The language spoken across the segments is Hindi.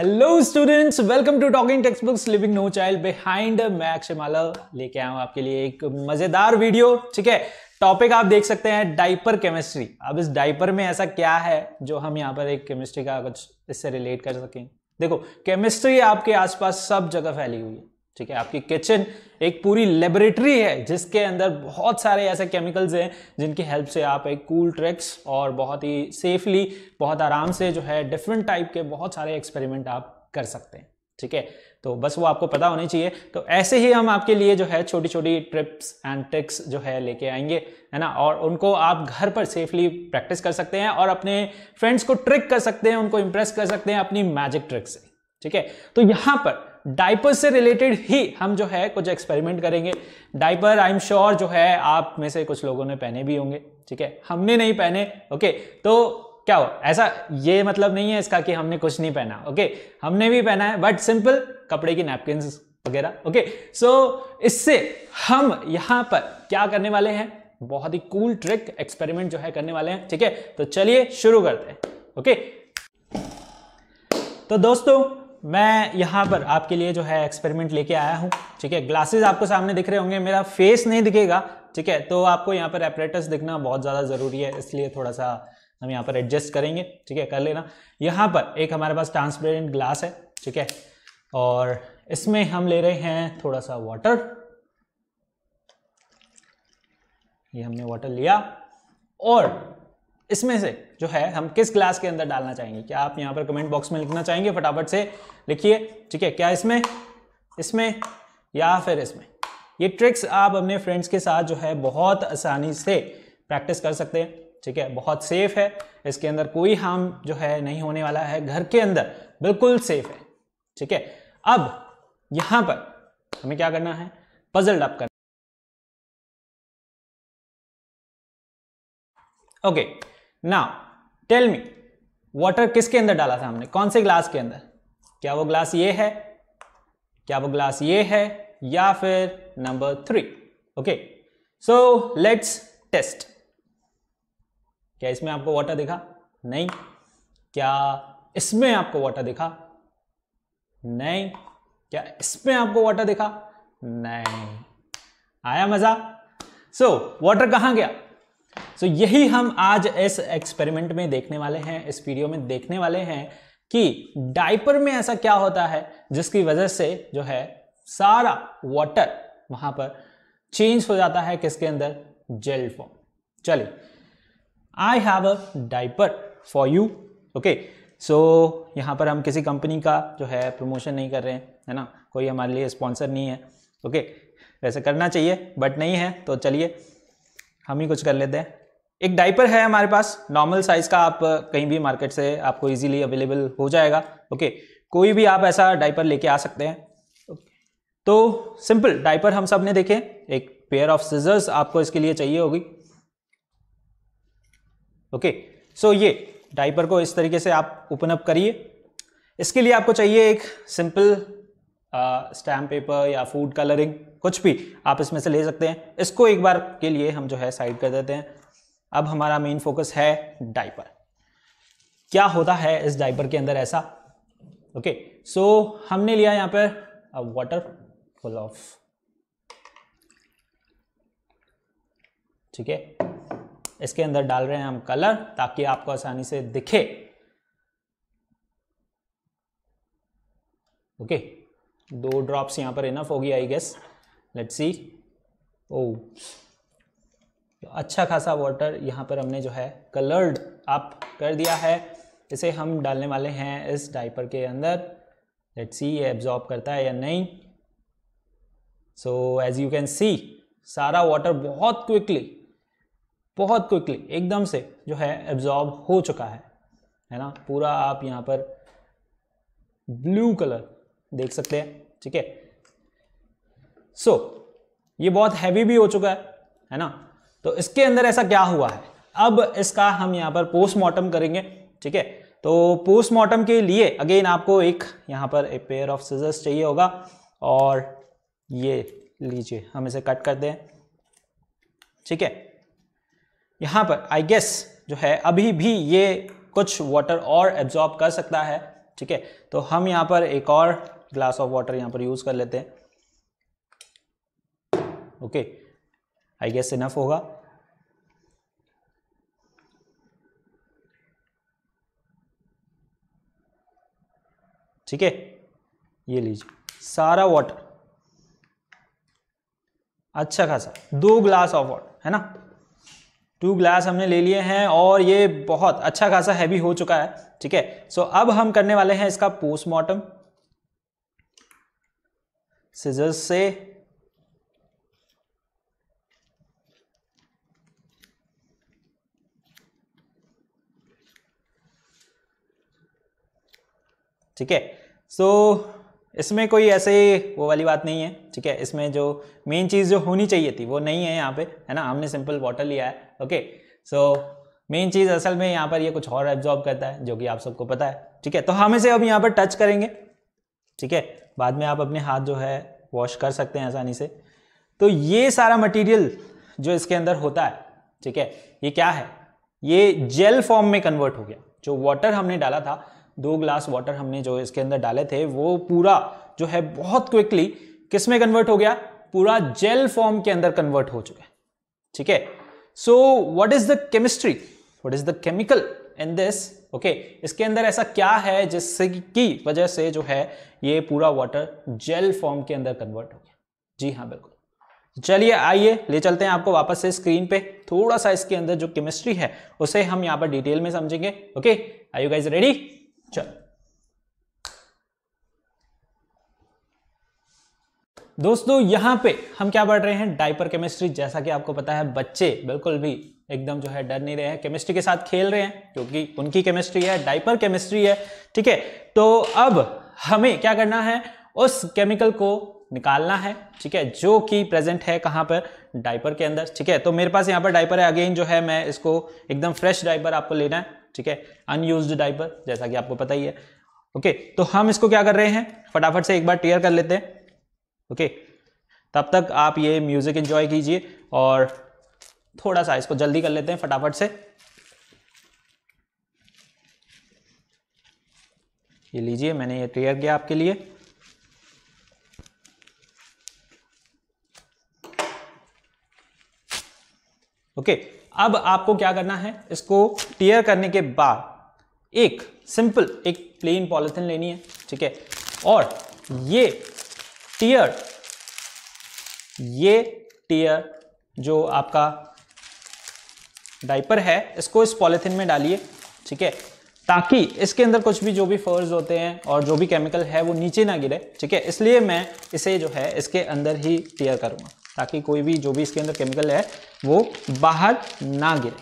Hello students welcome to talking text books leaving no child behind मैं अक्षय माला लेके आया हूँ आपके लिए एक मजेदार वीडियो ठीक है टॉपिक आप देख सकते हैं डाइपर केमिस्ट्री अब इस डाइपर में ऐसा क्या है जो हम यहाँ पर एक केमिस्ट्री का कुछ इससे रिलेट कर सकें देखो केमिस्ट्री आपके आसपास सब जगह फैली हुई है ठीक है आपकी किचन एक पूरी लेबोरेटरी है जिसके अंदर बहुत सारे ऐसे केमिकल्स हैं जिनकी हेल्प से आप एक कूल ट्रैक्स और बहुत ही सेफली बहुत आराम से जो है डिफरेंट टाइप के बहुत सारे एक्सपेरिमेंट आप कर सकते हैं ठीक है तो बस वो आपको पता होनी चाहिए तो ऐसे ही हम आपके लिए जो है छोटी छोटी ट्रिप्स एंड ट्रिक्स जो है लेके आएंगे है ना और उनको आप घर पर सेफली प्रैक्टिस कर सकते हैं और अपने फ्रेंड्स को ट्रिक कर सकते हैं उनको इम्प्रेस कर सकते हैं अपनी मैजिक ट्रिक से ठीक है तो यहाँ पर डाइपर से रिलेटेड ही हम जो है कुछ एक्सपेरिमेंट करेंगे डायपर आई एम श्योर जो है आप में से कुछ लोगों ने पहने भी होंगे ठीक है हमने नहीं पहने ओके तो क्या हो ऐसा ये मतलब नहीं है इसका कि हमने कुछ नहीं पहना ओके हमने भी पहना है बट सिंपल कपड़े की नैपकिन वगैरह ओके सो इससे हम यहां पर क्या करने वाले हैं बहुत ही कूल ट्रिक एक्सपेरिमेंट जो है करने वाले हैं ठीक है तो चलिए शुरू करते हैं ओके तो दोस्तों मैं यहाँ पर आपके लिए जो है एक्सपेरिमेंट लेके आया हूँ ठीक है ग्लासेस आपको सामने दिख रहे होंगे मेरा फेस नहीं दिखेगा ठीक है तो आपको यहाँ पर एपरेटस दिखना बहुत ज़्यादा ज़रूरी है इसलिए थोड़ा सा हम यहाँ पर एडजस्ट करेंगे ठीक है कर लेना यहाँ पर एक हमारे पास ट्रांसपेरेंट ग्लास है ठीक है और इसमें हम ले रहे हैं थोड़ा सा वाटर ये हमने वाटर लिया और इसमें से जो है हम किस क्लास के अंदर डालना चाहेंगे क्या आप यहाँ पर कमेंट बॉक्स में लिखना चाहेंगे फटाफट से लिखिए ठीक है क्या इसमें इसमें या फिर इसमें ये ट्रिक्स आप अपने फ्रेंड्स के साथ जो है बहुत आसानी से प्रैक्टिस कर सकते हैं ठीक है बहुत सेफ है इसके अंदर कोई हार्म जो है नहीं होने वाला है घर के अंदर बिल्कुल सेफ है ठीक है अब यहां पर हमें क्या करना है पजल डप करना ओके okay. ना टेल मी वाटर किसके अंदर डाला था हमने कौन से ग्लास के अंदर क्या वो ग्लास ये है क्या वो ग्लास ये है या फिर number three okay so let's test क्या इसमें आपको वाटर दिखा नहीं क्या इसमें आपको वाटर दिखा नहीं क्या इसमें आपको वाटर दिखा नहीं आया मजा सो so, वाटर कहां गया सो so, यही हम आज इस एक्सपेरिमेंट में देखने वाले हैं इस वीडियो में देखने वाले हैं कि डाइपर में ऐसा क्या होता है जिसकी वजह से जो है सारा वाटर वहां पर चेंज हो जाता है किसके अंदर जेल फॉर्म चलिए I have a diaper for you okay so यहाँ पर हम किसी कंपनी का जो है प्रमोशन नहीं कर रहे हैं है ना कोई हमारे लिए स्पॉन्सर नहीं है ओके okay, वैसे करना चाहिए बट नहीं है तो चलिए हम ही कुछ कर लेते हैं एक डाइपर है हमारे पास नॉर्मल साइज का आप कहीं भी मार्केट से आपको इजीली अवेलेबल हो जाएगा ओके कोई भी आप ऐसा डाइपर लेके आ सकते हैं तो सिंपल डाइपर हम सब ने देखे एक पेयर ऑफ सीजर्स आपको इसके लिए चाहिए होगी ओके सो ये डाइपर को इस तरीके से आप ओपन अप करिए इसके लिए आपको चाहिए एक सिंपल स्टैम्प पेपर या फूड कलरिंग कुछ भी आप इसमें से ले सकते हैं इसको एक बार के लिए हम जो है साइड कर देते हैं अब हमारा मेन फोकस है डाइपर क्या होता है इस डाइपर के अंदर ऐसा ओके सो so, हमने लिया यहां पर वाटर फुल ऑफ ठीक है इसके अंदर डाल रहे हैं हम कलर ताकि आपको आसानी से दिखे ओके okay. दो ड्रॉप्स यहां पर इनफ होगी आई गेस लेट्स सी ओ अच्छा खासा वाटर यहाँ पर हमने जो है कलर्ड अप कर दिया है इसे हम डालने वाले हैं इस डाइपर के अंदर लेट्स सी ये एब्जॉर्ब करता है या नहीं so as you can see सारा वाटर बहुत क्विकली बहुत क्विकली एकदम से जो है एब्जॉर्ब हो चुका है है ना पूरा आप यहाँ पर ब्लू कलर देख सकते हैं ठीक है सो so, ये बहुत हैवी भी हो चुका है है ना तो इसके अंदर ऐसा क्या हुआ है अब इसका हम यहाँ पर पोस्टमार्टम करेंगे ठीक है तो पोस्टमार्टम के लिए अगेन आपको एक यहाँ पर एक पेयर ऑफ सीजर्स चाहिए होगा और ये लीजिए हम इसे कट कर दें ठीक है यहाँ पर आई गेस जो है अभी भी ये कुछ वाटर और एब्जॉर्ब कर सकता है ठीक है तो हम यहाँ पर एक और ग्लास ऑफ वाटर यहाँ पर यूज़ कर लेते हैं okay okay. I guess enough होगा ठीक है ये लीजिए सारा वाटर अच्छा खासा दो ग्लास ऑफ वाटर है ना टू ग्लास हमने ले लिए हैं और ये बहुत अच्छा खासा हैवी हो चुका है ठीक है सो अब हम करने वाले हैं इसका पोस्टमार्टम सीजर्स से ठीक है सो इसमें कोई ऐसे वो वाली बात नहीं है ठीक है इसमें जो मेन चीज़ जो होनी चाहिए थी वो नहीं है यहाँ पे है ना हमने सिंपल वाटर लिया है ओके सो मेन चीज़ असल में यहाँ पर ये यह कुछ और एब्जॉर्ब करता है जो कि आप सबको पता है ठीक है तो हम इसे अब यहाँ पर टच करेंगे ठीक है बाद में आप अपने हाथ जो है वॉश कर सकते हैं आसानी से तो ये सारा मटीरियल जो इसके अंदर होता है ठीक है ये क्या है ये जेल फॉर्म में कन्वर्ट हो गया जो वाटर हमने डाला था दो ग्लास वाटर हमने जो इसके अंदर डाले थे वो पूरा जो है बहुत क्विकली किस में कन्वर्ट हो गया पूरा जेल फॉर्म के अंदर कन्वर्ट हो चुका है ठीक है so what is the chemistry what is the chemical in this okay इसके अंदर ऐसा क्या है जिससे की वजह से जो है ये पूरा वाटर जेल फॉर्म के अंदर कन्वर्ट हो गया जी हाँ बिल्कुल चलिए आइए ले चलते हैं आपको वापस से स्क्रीन पे थोड़ा सा इसके अंदर जो केमिस्ट्री है उसे हम यहाँ पर डिटेल में समझेंगे okay I you guys ready चल दोस्तों यहां पे हम क्या पढ़ रहे हैं डाइपर केमिस्ट्री जैसा कि आपको पता है बच्चे बिल्कुल भी एकदम जो है डर नहीं रहे हैं केमिस्ट्री के साथ खेल रहे हैं क्योंकि उनकी केमिस्ट्री है डाइपर केमिस्ट्री है ठीक है तो अब हमें क्या करना है उस केमिकल को निकालना है ठीक है जो कि प्रेजेंट है कहां पर डाइपर के अंदर ठीक है तो मेरे पास यहां पर डाइपर है अगेन जो है मैं इसको एकदम फ्रेश डाइपर आपको लेना है ठीक है अनयूज डाइपर जैसा कि आपको पता ही है ओके तो हम इसको क्या कर रहे हैं फटाफट से एक बार टेयर कर लेते हैं ओके तब तक आप ये म्यूज़िक इन्जॉय कीजिए और थोड़ा सा इसको जल्दी कर लेते हैं फटाफट से ये लीजिए मैंने ये टेयर किया आपके लिए ओके okay, अब आपको क्या करना है इसको टीयर करने के बाद एक सिंपल एक प्लेन पॉलिथिन लेनी है ठीक है और ये टीयर ये टीयर जो आपका डाइपर है इसको इस पॉलिथिन में डालिए ठीक है ताकि इसके अंदर कुछ भी जो भी फर्ज होते हैं और जो भी केमिकल है वो नीचे ना गिरे ठीक है इसलिए मैं इसे जो है इसके अंदर ही टीयर करूँगा ताकि कोई भी जो भी इसके अंदर केमिकल है वो बाहर ना गिरे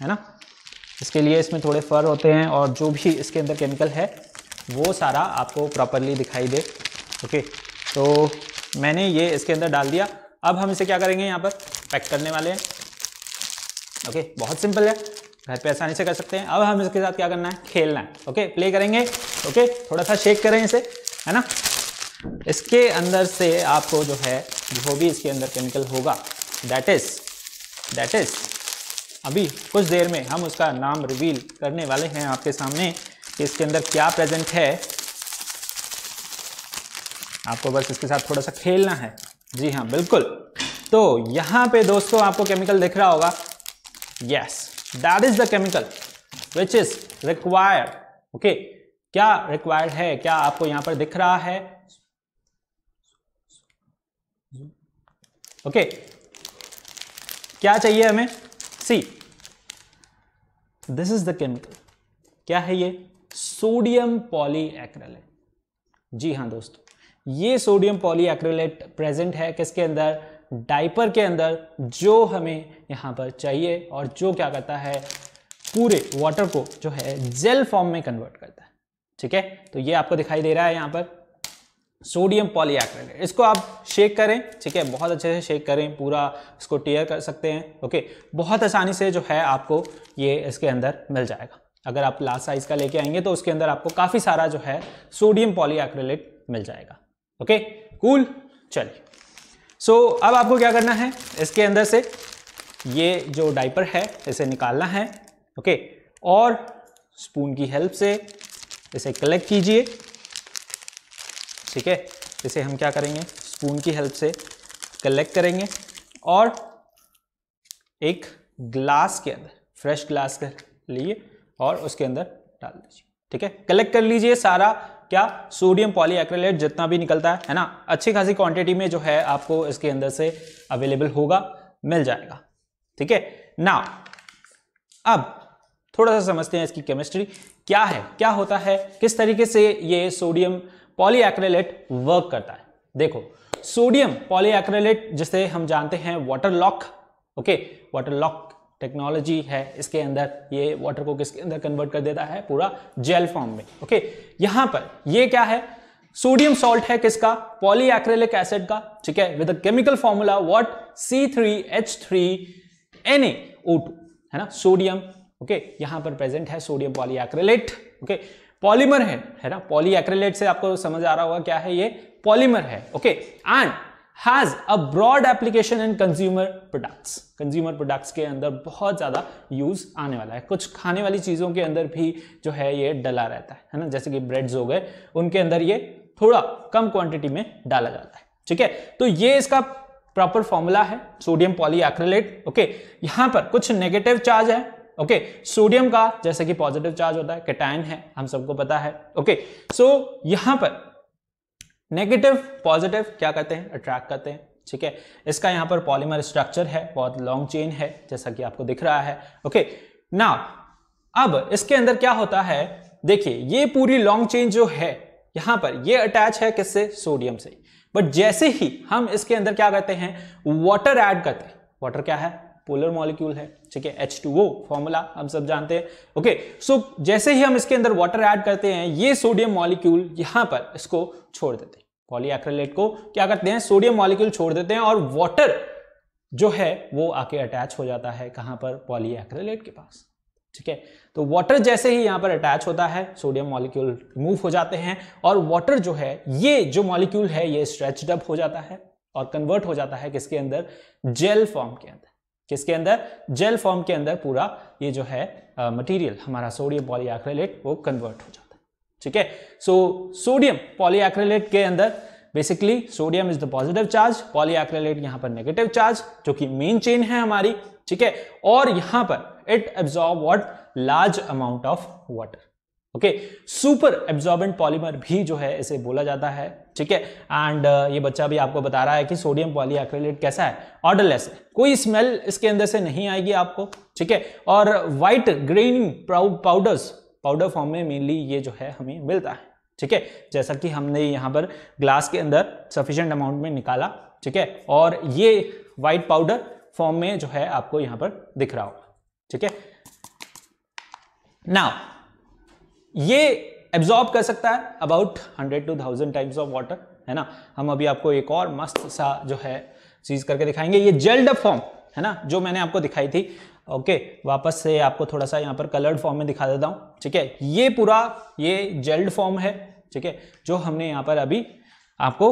है ना इसके लिए इसमें थोड़े फर होते हैं और जो भी इसके अंदर केमिकल है वो सारा आपको प्रॉपरली दिखाई दे ओके तो मैंने ये इसके अंदर डाल दिया अब हम इसे क्या करेंगे यहाँ पर पैक करने वाले हैं ओके बहुत सिंपल है घर पे आसानी से कर सकते हैं अब हम इसके साथ क्या करना है खेलना है ओके प्ले करेंगे ओके थोड़ा सा शेक करें इसे है ना इसके अंदर से आपको जो है जो भी इसके अंदर केमिकल होगा दैट इज दैट इज अभी कुछ देर में हम उसका नाम रिवील करने वाले हैं आपके सामने कि इसके अंदर क्या प्रेजेंट है आपको बस इसके साथ थोड़ा सा खेलना है जी हाँ बिल्कुल तो यहाँ पे दोस्तों आपको केमिकल दिख रहा होगा yes that is the chemical which is required okay क्या रिक्वायर्ड है क्या आपको यहाँ पर दिख रहा है ओके क्या चाहिए हमें see this is the chemical क्या है ये सोडियम पॉलीएक्रेलेट जी हाँ दोस्तों ये सोडियम पॉलीएक्रेलेट प्रेजेंट है किसके अंदर डाइपर के अंदर जो हमें यहाँ पर चाहिए और जो क्या करता है पूरे वाटर को जो है जेल फॉर्म में कन्वर्ट करता है ठीक है तो ये आपको दिखाई दे रहा है यहाँ पर सोडियम पॉलीएक्रेलेट इसको आप शेक करें ठीक है बहुत अच्छे से शेक करें पूरा इसको टीयर कर सकते हैं ओके बहुत आसानी से जो है आपको ये इसके अंदर मिल जाएगा अगर आप लार्ज साइज का लेके आएंगे तो उसके अंदर आपको काफ़ी सारा जो है सोडियम पॉलीएक्रेलेट मिल जाएगा ओके कूल चलिए सो अब आपको क्या करना है इसके अंदर से ये जो डाइपर है इसे निकालना है ओके और स्पून की हेल्प से इसे कलेक्ट कीजिए ठीक है इसे हम क्या करेंगे स्पून की हेल्प से कलेक्ट करेंगे और एक ग्लास के अंदर फ्रेश ग्लास कर लिए और उसके अंदर डाल दीजिए ठीक है कलेक्ट कर लीजिए सारा क्या सोडियम पॉलीएक्रेलेट जितना भी निकलता है है ना अच्छी खासी क्वांटिटी में जो है आपको इसके अंदर से अवेलेबल होगा मिल जाएगा ठीक है ना अब थोड़ा सा समझते हैं इसकी केमिस्ट्री क्या है क्या होता है किस तरीके से ये सोडियम पॉलीएक्रेलेट वर्क करता है देखो सोडियम पॉलीएक्रेलेट जिसे हम जानते हैं water lock okay water lock technology है इसके अंदर ये वाटर को किसके अंदर कन्वर्ट कर देता है पूरा जेल फॉर्म में ओके यहां पर ये क्या है सोडियम सॉल्ट है किसका पॉलीएक्रेलिक एसिड का ठीक है with chemical formula what C three H three N A two है ना सोडियम ओके okay, यहां पर प्रेजेंट है sodium polyacrylate okay okay, polymer है है ना पॉली एक्रेलेट से आपको समझ आ रहा होगा क्या है ये पॉलीमर है okay and has a broad application in consumer products consumer products के अंदर बहुत ज़्यादा यूज आने वाला है कुछ खाने वाली चीज़ों के अंदर भी जो है ये डला रहता है है ना जैसे कि ब्रेड्स हो गए उनके अंदर ये थोड़ा कम क्वांटिटी में डाला जाता है ठीक है तो ये इसका प्रॉपर फॉर्मूला है सोडियम पॉली ओके यहां पर कुछ नेगेटिव चार्ज है ओके सोडियम का जैसे कि पॉजिटिव चार्ज होता है कैटाइन है हम सबको पता है ओके सो so, यहां पर नेगेटिव पॉजिटिव क्या करते हैं अट्रैक्ट करते हैं ठीक है इसका यहां पर पॉलीमर स्ट्रक्चर है बहुत लॉन्ग चेन है जैसा कि आपको दिख रहा है ओके ना अब इसके अंदर क्या होता है देखिए ये पूरी लॉन्ग चेन जो है यहां पर ये अटैच है किससे सोडियम से बट जैसे ही हम इसके अंदर क्या करते हैं वाटर ऐड करते हैं वाटर क्या है पोलर मॉलिक्यूल है ठीक है एच टू ओ फॉर्मूला हम सब जानते हैं ओके सो जैसे ही हम इसके अंदर वाटर ऐड करते हैं ये सोडियम मॉलिक्यूल यहां पर इसको छोड़ देते हैं पॉलीएक्रेलेट को क्या करते हैं सोडियम मॉलिक्यूल छोड़ देते हैं और वाटर जो है वो आके अटैच हो जाता है कहां पर पॉलीएक्रेलेट के पास ठीक है तो वाटर जैसे ही यहां पर अटैच होता है सोडियम मॉलिक्यूल रिमूव हो जाते हैं और वाटर जो है ये जो मॉलिक्यूल है ये स्ट्रेचड अप हो जाता है और कन्वर्ट हो जाता है किसके अंदर जेल फॉर्म के अंदर किसके अंदर जेल फॉर्म के अंदर पूरा ये जो है मटेरियल हमारा सोडियम पॉलीएक्रेलेट वो कन्वर्ट हो जाता है ठीक है सो सोडियम पॉलीएक्रेलेट के अंदर basically sodium is the positive charge polyacrylate यहां पर नेगेटिव चार्ज जो कि मेन चेन है हमारी ठीक है और यहां पर it absorb what large amount of water okay super absorbent polymer भी जो है इसे बोला जाता है ठीक है एंड uh, ये बच्चा भी आपको बता रहा है कि सोडियम पॉली कैसा है ऑर्डरलेस कोई स्मेल इसके अंदर से नहीं आएगी आपको ठीक है और white green powders powder form में मेनली ये जो है हमें मिलता है ठीक है जैसा कि हमने यहाँ पर ग्लास के अंदर सफिशेंट अमाउंट में निकाला ठीक है और ये व्हाइट पाउडर फॉर्म में जो है आपको यहाँ पर दिख रहा होगा ठीक है नाउ ये एब्जॉर्ब कर सकता है about hundred to thousand types of water है ना हम अभी आपको एक और मस्त सा जो है चीज करके दिखाएंगे ये जेल्ड फॉर्म है ना जो मैंने आपको दिखाई थी ओके वापस से आपको थोड़ा सा यहाँ पर कलर्ड फॉर्म में दिखा देता हूँ ठीक है ये पूरा ये जेल्ड फॉर्म है ठीक है जो हमने यहाँ पर अभी आपको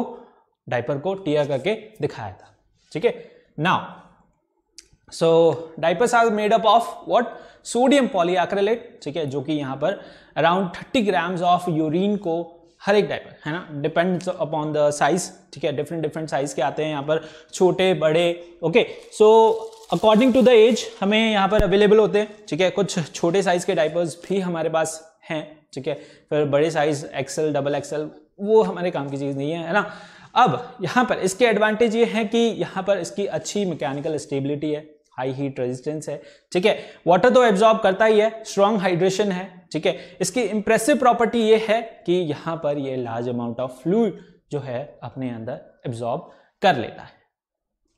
डाइपर को टीयर करके दिखाया था ठीक है now so diapers are made up of what sodium polyacrylate ठीक है जो कि यहाँ पर around thirty grams of urine को हर एक डाइपर है ना डिपेंड्स अपॉन द साइज ठीक है डिफरेंट डिफरेंट साइज के आते हैं यहाँ पर छोटे बड़े okay so according to the age हमें यहाँ पर अवेलेबल होते हैं ठीक है कुछ छोटे साइज के डाइपर्स भी हमारे पास हैं ठीक है फिर बड़े साइज एक्सेल डबल एक्सेल वो हमारे काम की चीज़ नहीं है है ना अब यहाँ पर इसके एडवांटेज ये है कि यहाँ पर इसकी अच्छी मैकेनिकल स्टेबिलिटी है हाई हीट रेजिस्टेंस है ठीक है वाटर तो एब्जॉर्ब करता ही है स्ट्रांग हाइड्रेशन है ठीक है इसकी इंप्रेसिव प्रॉपर्टी ये है कि यहाँ पर ये लार्ज अमाउंट ऑफ फ्लू जो है अपने अंदर एब्जॉर्ब कर लेता है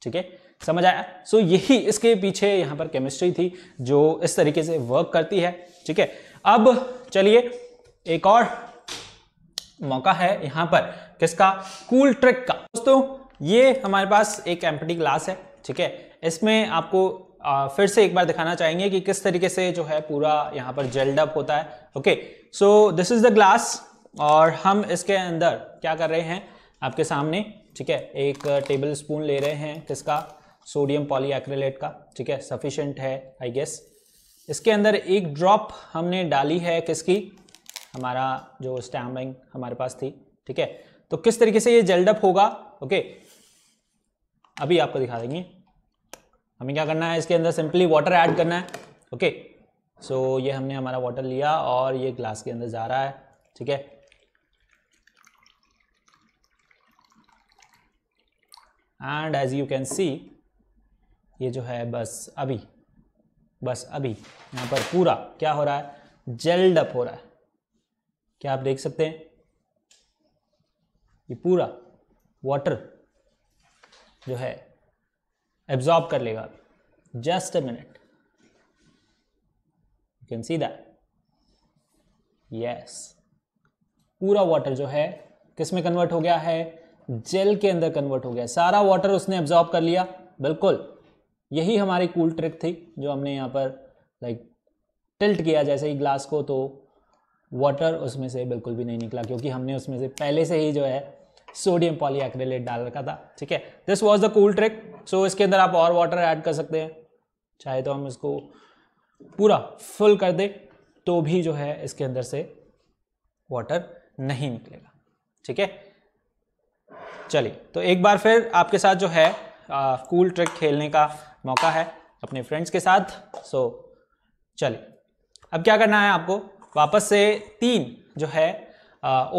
ठीक है समझ आया सो so, यही इसके पीछे यहां पर केमिस्ट्री थी जो इस तरीके से वर्क करती है ठीक है अब चलिए एक और मौका है यहां पर किसका कूल ट्रिक का दोस्तों ये हमारे पास एक एम्पटी ग्लास है ठीक है इसमें आपको आ, फिर से एक बार दिखाना चाहेंगे कि किस तरीके से जो है पूरा यहाँ पर जेल्ड अप होता है okay so this is the glass और हम इसके अंदर क्या कर रहे हैं आपके सामने ठीक है एक टेबल स्पून ले रहे हैं किसका सोडियम पॉलीएक्रेलेट का ठीक है सफिशेंट है आई गेस इसके अंदर एक ड्रॉप हमने डाली है किसकी हमारा जो स्टैमिंग हमारे पास थी ठीक है तो किस तरीके से ये जेल्डअप होगा ओके अभी आपको दिखा देंगे हमें क्या करना है इसके अंदर सिंपली वाटर ऐड करना है ओके सो so, ये हमने हमारा वाटर लिया और ये ग्लास के अंदर जा रहा है ठीक है and as you can see ये जो है बस अभी बस अभी यहाँ पर पूरा क्या हो रहा है जेल्ड अप हो रहा है क्या आप देख सकते हैं ये पूरा वाटर जो है एब्जॉर्ब कर लेगा just a minute you can see that yes पूरा वाटर जो है किस में कन्वर्ट हो गया है जेल के अंदर कन्वर्ट हो गया सारा वाटर उसने एब्जॉर्ब कर लिया बिल्कुल यही हमारी कूल ट्रिक थी जो हमने यहाँ पर लाइक टिल्ट किया जैसे ही ग्लास को तो वाटर उसमें से बिल्कुल भी नहीं निकला क्योंकि हमने उसमें से पहले से ही जो है सोडियम पॉलीएक्रिलेट डाल रखा था ठीक है this was the cool trick so इसके अंदर आप और वाटर ऐड कर सकते हैं चाहे तो हम इसको पूरा फुल कर दे तो भी जो है इसके अंदर से वाटर नहीं निकलेगा ठीक है चलिए तो एक बार फिर आपके साथ जो है आ, कूल ट्रिक खेलने का मौका है अपने फ्रेंड्स के साथ सो चलिए अब क्या करना है आपको वापस से तीन जो है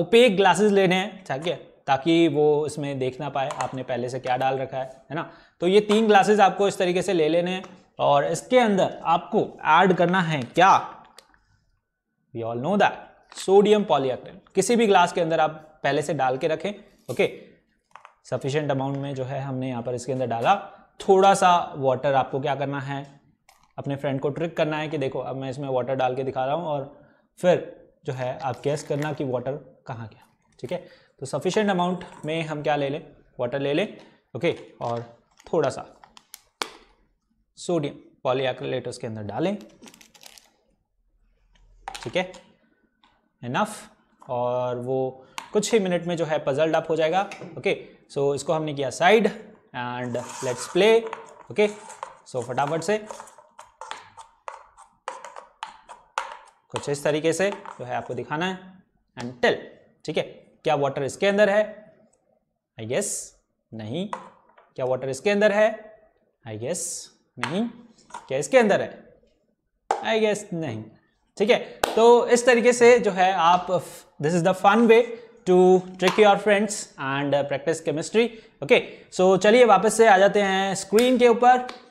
ओपेक ग्लासेस लेने हैं ठीक है ताकि वो इसमें देख ना पाए आपने पहले से क्या डाल रखा है है ना तो ये तीन ग्लासेस आपको इस तरीके से ले लेने हैं और इसके अंदर आपको ऐड करना है क्या we all know that sodium polyacrylate किसी भी ग्लास के अंदर आप पहले से डाल के रखें ओके सफिशेंट अमाउंट में जो है हमने यहाँ पर इसके अंदर डाला थोड़ा सा वाटर आपको क्या करना है अपने फ्रेंड को ट्रिक करना है कि देखो अब मैं इसमें वाटर डाल के दिखा रहा हूँ और फिर जो है आप कैस करना कि वाटर कहाँ गया ठीक है तो सफिशेंट अमाउंट में हम क्या ले लें वाटर ले लें ओके okay, और थोड़ा सा सोडियम पॉलीक्रिलेट उसके अंदर डालें ठीक है इनफ और वो कुछ ही मिनट में जो है पजल्ड अप हो जाएगा ओके okay, सो so इसको हमने किया side and let's play okay so फटाफट से कुछ इस तरीके से जो है आपको दिखाना है एंड टेल ठीक है क्या वाटर इसके अंदर है आई गेस नहीं क्या वाटर इसके अंदर है आई गेस नहीं क्या इसके अंदर है आई गेस नहीं ठीक है तो इस तरीके से जो है आप this is the fun way to trick your friends and practice chemistry okay so चलिए वापस से आ जाते हैं स्क्रीन के ऊपर